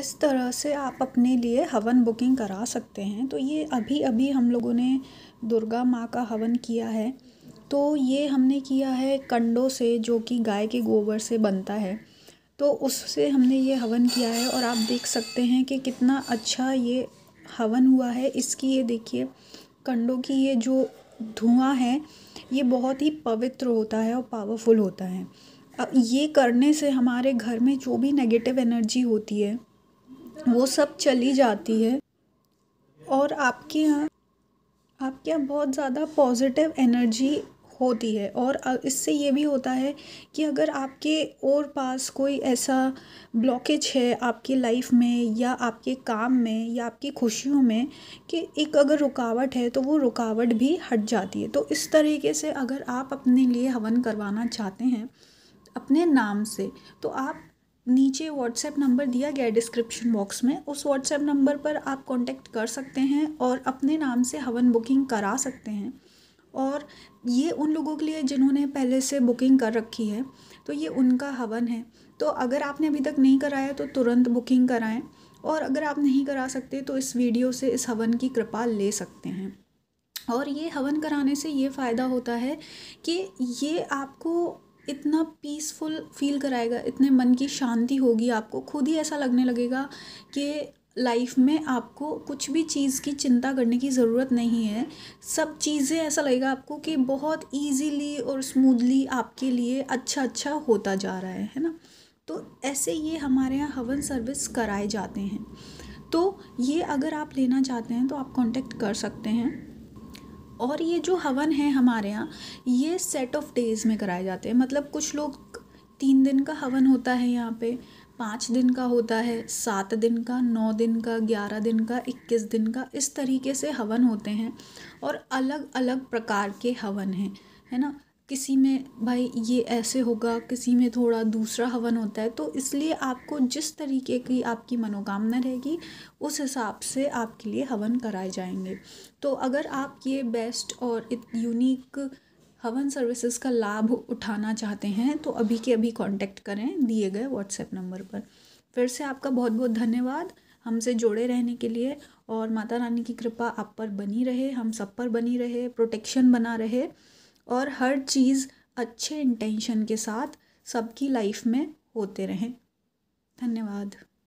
इस तरह से आप अपने लिए हवन बुकिंग करा सकते हैं तो ये अभी अभी हम लोगों ने दुर्गा माँ का हवन किया है तो ये हमने किया है कंडों से जो कि गाय के गोबर से बनता है तो उससे हमने ये हवन किया है और आप देख सकते हैं कि कितना अच्छा ये हवन हुआ है इसकी ये देखिए कंडों की ये जो धुआं है ये बहुत ही पवित्र होता है और पावरफुल होता है ये करने से हमारे घर में जो भी नेगेटिव एनर्जी होती है वो सब चली जाती है और आपके यहाँ आपके यहाँ बहुत ज़्यादा पॉजिटिव एनर्जी होती है और इससे ये भी होता है कि अगर आपके और पास कोई ऐसा ब्लॉकेज है आपकी लाइफ में या आपके काम में या आपकी खुशियों में कि एक अगर रुकावट है तो वो रुकावट भी हट जाती है तो इस तरीके से अगर आप अपने लिए हवन करवाना चाहते हैं अपने नाम से तो आप नीचे व्हाट्सएप नंबर दिया गया है डिस्क्रिप्शन बॉक्स में उस व्हाट्सएप नंबर पर आप कांटेक्ट कर सकते हैं और अपने नाम से हवन बुकिंग करा सकते हैं और ये उन लोगों के लिए जिन्होंने पहले से बुकिंग कर रखी है तो ये उनका हवन है तो अगर आपने अभी तक नहीं कराया तो तुरंत बुकिंग कराएं और अगर आप नहीं करा सकते तो इस वीडियो से इस हवन की कृपा ले सकते हैं और ये हवन कराने से ये फ़ायदा होता है कि ये आपको इतना पीसफुल फील कराएगा इतने मन की शांति होगी आपको खुद ही ऐसा लगने लगेगा कि लाइफ में आपको कुछ भी चीज़ की चिंता करने की ज़रूरत नहीं है सब चीज़ें ऐसा लगेगा आपको कि बहुत ईजीली और स्मूदली आपके लिए अच्छा अच्छा होता जा रहा है है ना तो ऐसे ये हमारे यहाँ हवन सर्विस कराए जाते हैं तो ये अगर आप लेना चाहते हैं तो आप कांटेक्ट कर सकते हैं और ये जो हवन है हमारे यहाँ ये सेट ऑफ डेज़ में कराए जाते हैं मतलब कुछ लोग तीन दिन का हवन होता है यहाँ पे पाँच दिन का होता है सात दिन का नौ दिन का ग्यारह दिन का इक्कीस दिन का इस तरीके से हवन होते हैं और अलग अलग प्रकार के हवन हैं है ना किसी में भाई ये ऐसे होगा किसी में थोड़ा दूसरा हवन होता है तो इसलिए आपको जिस तरीके की आपकी मनोकामना रहेगी उस हिसाब से आपके लिए हवन कराए जाएंगे तो अगर आप ये बेस्ट और यूनिक हवन सर्विसेज का लाभ उठाना चाहते हैं तो अभी के अभी कांटेक्ट करें दिए गए व्हाट्सएप नंबर पर फिर से आपका बहुत बहुत धन्यवाद हमसे जुड़े रहने के लिए और माता रानी की कृपा आप पर बनी रहे हम सब पर बनी रहे प्रोटेक्शन बना रहे और हर चीज़ अच्छे इंटेंशन के साथ सबकी लाइफ में होते रहें धन्यवाद